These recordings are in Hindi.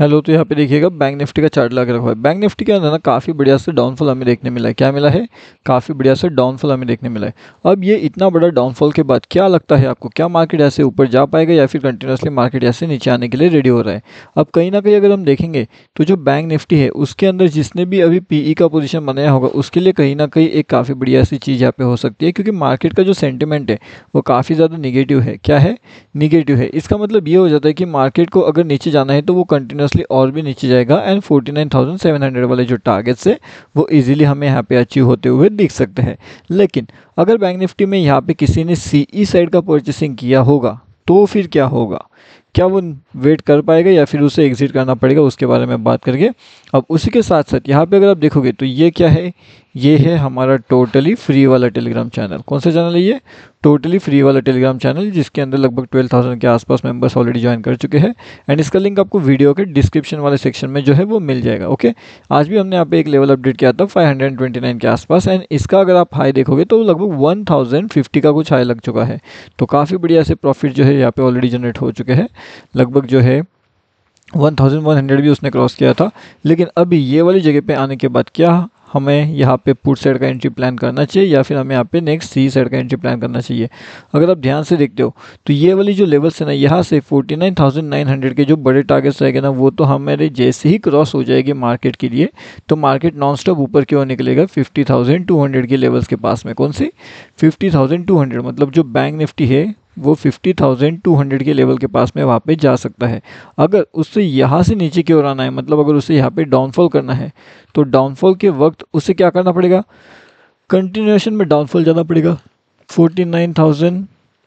हेलो तो यहाँ पे देखिएगा बैंक निफ्टी का चार्ट लगा रखा है बैंक निफ्टी के अंदर ना काफ़ी बढ़िया से डाउनफॉल हमें देखने मिला है क्या मिला है काफ़ी बढ़िया से डाउनफॉल हमें देखने मिला है अब ये इतना बड़ा डाउनफॉल के बाद क्या लगता है आपको क्या मार्केट ऐसे ऊपर जा पाएगा या फिर कंटिन्यूसली मार्केट ऐसे नीचे आने के लिए रेडी हो रहा है अब कहीं ना कहीं अगर हम देखेंगे तो जो बैंक निफ्टी है उसके अंदर जिसने भी अभी पी e का पोजिशन बनाया होगा उसके लिए कहीं ना कहीं एक काफ़ी बढ़िया सी चीज़ यहाँ पे हो सकती है क्योंकि मार्केट का जो सेंटिमेंट है वो काफ़ी ज़्यादा निगेटिव है क्या है निगेटिव है इसका मतलब ये हो जाता है कि मार्केट को अगर नीचे जाना है तो वो कंटिन्यू कंटिन्यूसली और भी नीचे जाएगा and forty nine thousand seven hundred वाले जो टारगेट्स है वो इजीली हमें यहाँ पे अचीव होते हुए दिख सकते हैं लेकिन अगर बैंक निफ्टी में यहाँ पे किसी ने सी ई साइड का परचेसिंग किया होगा तो फिर क्या होगा क्या वो वेट कर पाएगा या फिर उसे एग्ज़िट करना पड़ेगा उसके बारे में बात करके अब उसी के साथ साथ यहाँ पे अगर आप देखोगे तो ये क्या है ये है हमारा टोटली फ्री वाला टेलीग्राम चैनल कौन सा चैनल है ये टोटली फ्री वाला टेलीग्राम चैनल जिसके अंदर लगभग ट्वेल्व थाउजेंड के आसपास मेंबर्स ऑलरेडी ज्वाइन कर चुके हैं एंड इसका लिंक आपको वीडियो के डिस्क्रिप्शन वाले सेक्शन में जो है वो मिल जाएगा ओके आज भी हमने यहाँ पे एक लेवल अपडेट किया था 529 के आसपास एंड इसका अगर आप हाई देखोगे तो लगभग 1050 का कुछ हाई लग चुका है तो काफ़ी बढ़िया से प्रॉफिट जो है यहाँ पर ऑलरेडी जनरेट हो चुके हैं लगभग जो है 1100 भी उसने क्रॉस किया था लेकिन अभी ये वाली जगह पे आने के बाद क्या हमें यहाँ पे पुट साइड का एंट्री प्लान करना चाहिए या फिर हमें यहाँ पे नेक्स्ट सी साइड का एंट्री प्लान करना चाहिए अगर आप ध्यान से देखते हो तो ये वाली जो लेवल्स है ना यहाँ से 49,900 के जो बड़े टारगेट्स रहेंगे ना वो तो हमारे जैसे ही क्रॉस हो जाएगी मार्केट के लिए तो मार्केट नॉन स्टॉप ऊपर की ओर निकलेगा 50,200 के लेवल्स के पास में कौन सी फिफ्टी मतलब जो बैंक निफ्टी है वो फिफ्टी थाउजेंड टू हंड्रेड के लेवल के पास में वहाँ पे जा सकता है अगर उससे यहाँ से नीचे की ओर आना है मतलब अगर उसे यहाँ पे डाउनफॉल करना है तो डाउनफॉल के वक्त उसे क्या करना पड़ेगा कंटिन्यूशन में डाउनफॉल जाना पड़ेगा फोर्टी नाइन थाउजेंड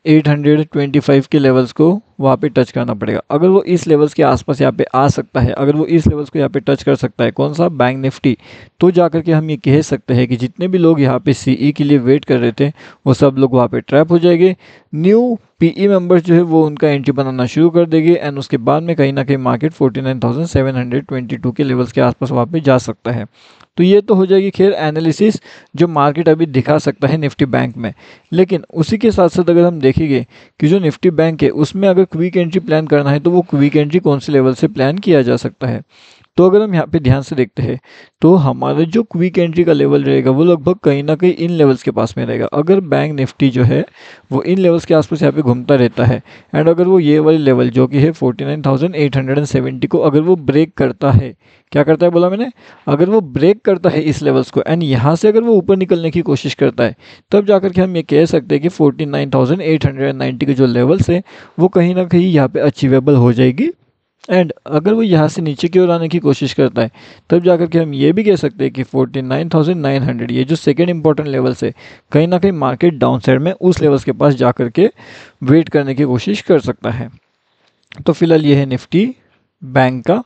825 के लेवल्स को वहाँ पे टच करना पड़ेगा अगर वो इस लेवल्स के आसपास यहाँ पे आ सकता है अगर वो इस लेवल्स को यहाँ पे टच कर सकता है कौन सा बैंक निफ्टी तो जा के हम ये कह सकते हैं कि जितने भी लोग यहाँ पे सीई e के लिए वेट कर रहे थे वो सब लोग वहाँ पे ट्रैप हो जाएंगे न्यू पीई मेंबर्स e जो है वो उनका एंट्री बनाना शुरू कर देगी एंड उसके बाद में कहीं ना कहीं मार्केट 49,722 के लेवल्स के आसपास वहाँ पर जा सकता है तो ये तो हो जाएगी खैर एनालिसिस जो मार्केट अभी दिखा सकता है निफ्टी बैंक में लेकिन उसी के साथ साथ अगर हम देखेंगे कि जो निफ्टी बैंक है उसमें अगर क्विक एंट्री प्लान करना है तो वो क्विक एंट्री कौन से लेवल से प्लान किया जा सकता है तो अगर हम यहाँ पे ध्यान से देखते हैं तो हमारे जो क्विक एंट्री का लेवल रहेगा वो लगभग कहीं ना कहीं इन लेवल्स के पास में रहेगा अगर बैंक निफ्टी जो है वो इन लेवल्स के आसपास यहाँ पे घूमता रहता है एंड अगर वो ये वाली लेवल जो कि है 49,870 को अगर वो ब्रेक करता है क्या करता है बोला मैंने अगर वो ब्रेक करता है इस लेवल्स को एंड यहाँ से अगर वो ऊपर निकलने की कोशिश करता है तब जा के हम ये कह सकते हैं कि नाइन्टी के जो लेवल्स है वो कहीं ना कहीं यहाँ पर अचीवेबल हो जाएगी एंड अगर वो यहाँ से नीचे की ओर आने की कोशिश करता है तब जा कर के हम ये भी कह सकते हैं कि forty nine thousand nine hundred ये जो सेकेंड इंपॉर्टेंट लेवल से कहीं ना कहीं मार्केट डाउन साइड में उस लेवल्स के पास जा कर के वेट करने की कोशिश कर सकता है तो फिलहाल ये है निफ्टी बैंक का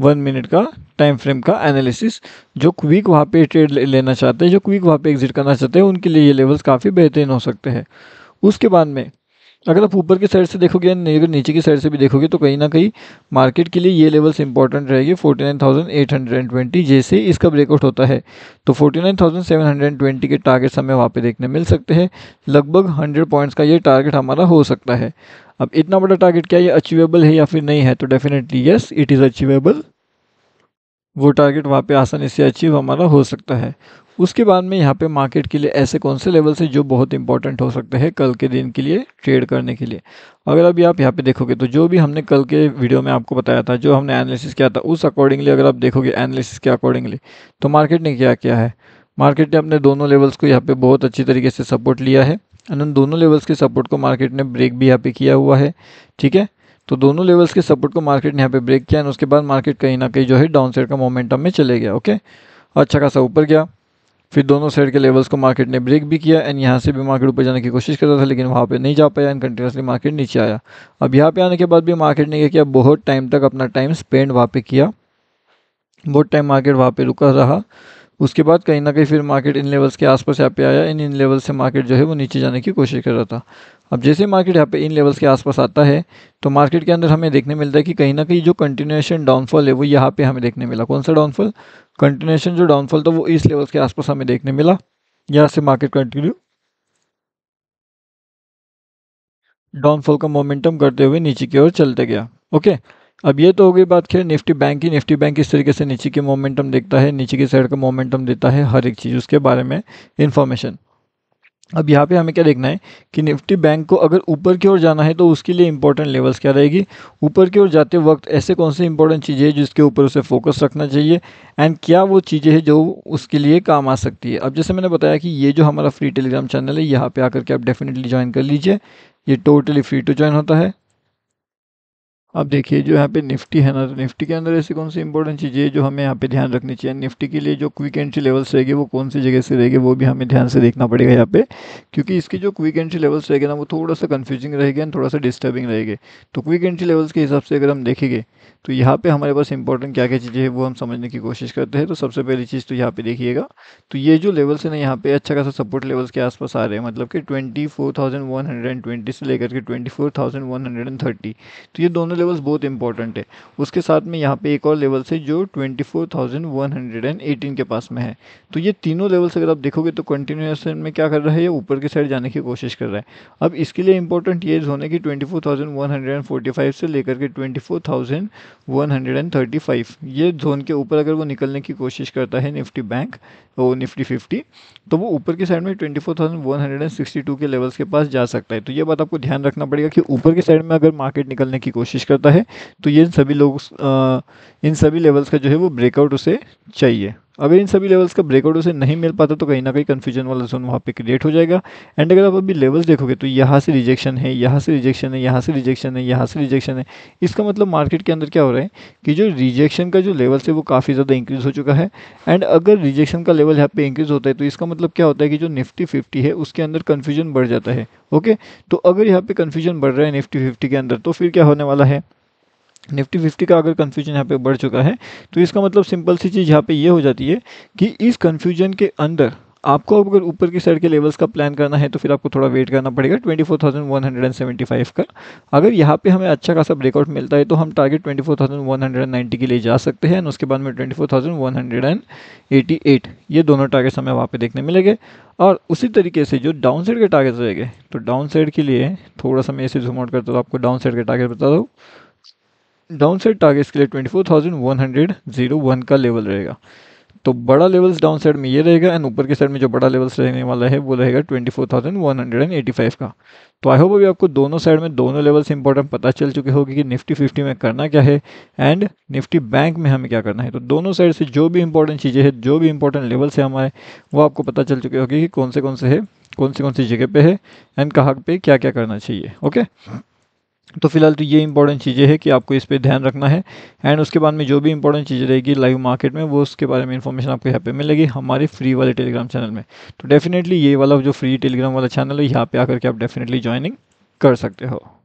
वन मिनट का टाइम फ्रेम का एनालिसिस जो क्विक वहाँ पे ट्रेड लेना चाहते हैं जो क्विक वहाँ पे एग्जिट करना चाहते हैं उनके लिए ये लेवल्स काफ़ी बेहतरीन हो सकते हैं उसके बाद में अगर आप ऊपर की साइड से देखोगे अगर नीचे की साइड से भी देखोगे तो कहीं ना कहीं मार्केट के लिए ये लेवल्स इंपॉर्टेंट रहेगी 49,820 जैसे इसका ब्रेकआउट होता है तो 49,720 के टारगेट्स हमें वहाँ पे देखने मिल सकते हैं लगभग 100 पॉइंट्स का ये टारगेट हमारा हो सकता है अब इतना बड़ा टारगेट क्या ये अचीवेबल है या फिर नहीं है तो definitely yes it is achievable वो टारगेट वहाँ पे आसानी से अचीव हमारा हो सकता है उसके बाद में यहाँ पे मार्केट के लिए ऐसे कौन से लेवल्स हैं जो बहुत इंपॉर्टेंट हो सकते हैं कल के दिन के लिए ट्रेड करने के लिए अगर अभी आप यहाँ पे देखोगे तो जो भी हमने कल के वीडियो में आपको बताया था जो हमने एनालिसिस किया था उस अकॉर्डिंगली अगर आप देखोगे एनालिसिस के अकॉर्डिंगली तो मार्केट ने क्या किया है मार्केट ने अपने दोनों लेवल्स को यहाँ पर बहुत अच्छी तरीके से सपोर्ट लिया है एंड उन दोनों लेवल्स के सपोर्ट को मार्केट ने ब्रेक भी यहाँ पर किया हुआ है ठीक है तो दोनों लेवल्स के सपोर्ट को मार्केट ने यहाँ पे ब्रेक किया एंड उसके बाद मार्केट कहीं ना कहीं जो है डाउन साइड का मोमेंटम में चले गया ओके अच्छा खासा ऊपर गया फिर दोनों साइड के लेवल्स को मार्केट ने ब्रेक भी किया एंड यहाँ से भी मार्केट ऊपर जाने की कोशिश कर रहा था लेकिन वहाँ पे नहीं जा पाया एंड कंटिन्यूसली मार्केट नीचे आया अब यहाँ पे आने के बाद भी मार्केट ने क्या किया बहुत टाइम तक अपना टाइम स्पेंड वहाँ पे किया बहुत टाइम मार्केट वहाँ पे रुका रहा उसके बाद कहीं ना कहीं फिर मार्केट इन लेवल्स के आसपास यहाँ पे आया इन इन लेवल्स से मार्केट जो है वो नीचे जाने की कोशिश कर रहा था अब जैसे मार्केट यहाँ पे इन लेवल्स के आसपास आता है तो मार्केट के अंदर हमें देखने मिलता है कि कहीं ना कहीं जो कंटिन्यूएशन डाउनफॉल है वो यहाँ पे हमें देखने मिला कौन सा डाउनफॉल कंटिन्यूएशन जो डाउनफॉल था वो इस लेवल्स के आसपास हमें देखने मिला यहाँ से मार्केट कंटिन्यू डाउनफॉल का मोमेंटम करते हुए नीचे की ओर चलते गया ओके अब ये तो हो गई बात खैर निफ्टी बैंक की निफ्टी बैंक इस तरीके से नीचे की मोमेंटम देखता है नीचे की साइड का मोमेंटम देता है हर एक चीज़ उसके बारे में इन्फॉर्मेशन अब यहाँ पे हमें क्या देखना है कि निफ्टी बैंक को अगर ऊपर की ओर जाना है तो उसके लिए इंपॉर्टेंट लेवल्स क्या रहेगी ऊपर की ओर जाते वक्त ऐसे कौन से इंपॉर्टेंट चीज़ें हैं जिसके ऊपर उसे फोकस रखना चाहिए एंड क्या वो चीज़ें हैं जो उसके लिए काम आ सकती है अब जैसे मैंने बताया कि ये जो हमारा फ्री टेलीग्राम चैनल है यहाँ पर आकर के आप डेफिनेटली ज्वाइन कर लीजिए ये टोटली फ्री टू ज्वाइन होता है अब देखिए जो यहाँ पे निफ्टी है ना तो निफ्टी के अंदर ऐसी कौन सी इंपॉर्टेंट चीज़ें जो हमें यहाँ पे ध्यान रखनी चाहिए निफ्टी के लिए जो क्विक एंट्री लेवल्स रहेगी वो कौन सी जगह से रहेगी वो भी हमें ध्यान से देखना पड़ेगा यहाँ पे क्योंकि इसकी जो क्विक एंट्री लेवल्स रहेगी ना वो थोड़ा सा कन्फ्यूजिंग रहेगा एंड थोड़ा सा डिस्टर्बिंग रहेगा तो क्विक एंट्री लेवल्स के हिसाब से अगर हम देखेंगे तो यहाँ पर हमारे पास इंपॉर्टेंट क्या क्या चीज़ें हैं वो हम समझने की कोशिश करते हैं तो सबसे पहली चीज़ तो यहाँ पे देखिएगा तो ये जो लेवल्स है ना यहाँ पे अच्छा खासा सपोर्ट लेवल्स के आसपास आ रहे हैं मतलब कि ट्वेंटी से लेकर के ट्वेंटी तो ये दोनों लेवल्स बहुत इंपॉर्टेंट है उसके साथ में यहाँ पे एक और लेवल्स है जो 24,118 के पास में है तो ये तीनों लेवल्स अगर आप देखोगे तो कंटिन्यूएसन में क्या कर रहा है ये ऊपर की साइड जाने की कोशिश कर रहा है अब इसके लिए इंपॉर्टेंट ये जोन है कि ट्वेंटी से लेकर के ट्वेंटी ये जोन के ऊपर अगर वो निकलने की कोशिश करता है निफ्टी बैंक और निफ्टी फिफ्टी तो वो ऊपर की साइड में 24,162 के लेवल्स के पास जा सकता है तो ये बात आपको ध्यान रखना पड़ेगा कि ऊपर की साइड में अगर मार्केट निकलने की कोशिश कर करता है तो ये सभी लोग इन सभी लेवल्स का जो है वो ब्रेकआउट उसे चाहिए अगर इन सभी लेवल्स का ब्रेकआउट उसे नहीं मिल पाता तो कहीं ना कहीं कन्फ्यूजन वाला जोन वहाँ पे क्रिएट हो जाएगा एंड अगर आप अभी लेवल्स देखोगे तो यहाँ से रिजेक्शन है यहाँ से रिजेक्शन है यहाँ से रिजेक्शन है यहाँ से रिजेक्शन है इसका मतलब मार्केट के अंदर क्या हो रहा है कि जो रिजेक्शन का जो लेवल्स है वो काफ़ी ज़्यादा इंक्रीज़ हो चुका है एंड अगर रिजेक्शन का लेवल यहाँ पर इंक्रीज़ होता है तो इसका मतलब क्या होता है कि जो निफ्टी फिफ्टी है उसके अंदर कन्फ्यूजन बढ़ जाता है ओके तो अगर यहाँ पर कन्फ्यूजन बढ़ रहा है निफ्टी फिफ्टी के अंदर तो फिर क्या होने वाला है निफ्टी फिफ्टी का अगर कन्फ्यूजन यहाँ पे बढ़ चुका है तो इसका मतलब सिंपल सी चीज़ यहाँ पे ये हो जाती है कि इस कन्फ्यूजन के अंदर आपको अगर ऊपर की साइड के लेवल्स का प्लान करना है तो फिर आपको थोड़ा वेट करना पड़ेगा 24,175 का अगर यहाँ पे हमें अच्छा खासा ब्रेकआउट मिलता है तो हम टारगेट 24,190 के लिए जा सकते हैं उसके बाद में 24,188 ये दोनों टारगेट्स हमें वहाँ पे देखने मिलेंगे और उसी तरीके से जो डाउन साइड के टारगेट्स रहेंगे तो डाउन साइड के लिए थोड़ा सा मैं ऐसे जूम आउट करता हूँ आपको डाउन साइड के टारगेट बता दूँ डाउन साइड टारगेट्स के लिए twenty four thousand one hundred zero one का लेवल रहेगा तो बड़ा लेवल्स डाउन साइड में ये रहेगा एंड ऊपर के साइड में जो बड़ा लेवल्स रहने वाला है वो रहेगा twenty four thousand one hundred and eighty five का तो आई होप अभी आपको दोनों साइड में दोनों लेवल्स इंपॉर्टेंट पता चल चुके होगी कि निफ्टी फिफ्टी में करना क्या है एंड निफ्टी बैंक में हमें क्या करना है तो दोनों साइड से जो भी इंपॉर्टेंट चीज़ें हैं जो भी इंपॉर्टेंट लेवल्स हैं हमारे वो आपको पता चल चुके होगी कि कौन से कौन से है कौन सी कौन सी जगह पर है एंड कहाँ पर क्या क्या करना चाहिए ओके तो फिलहाल तो ये इंपॉर्टेंट चीज़ें हैं कि आपको इस पर ध्यान रखना है एंड उसके बाद में जो भी इंपॉर्टेंट चीज़ रहेगी लाइव मार्केट में वो उसके बारे में इंफॉर्मेशन आपको यहाँ पे मिलेगी हमारे फ्री वाले टेलीग्राम चैनल में तो डेफिनेटली ये वाला जो फ्री टेलीग्राम वाला चैनल है यहाँ पे आकर के आप डेफिनेटली ज्वाइनिंग कर सकते हो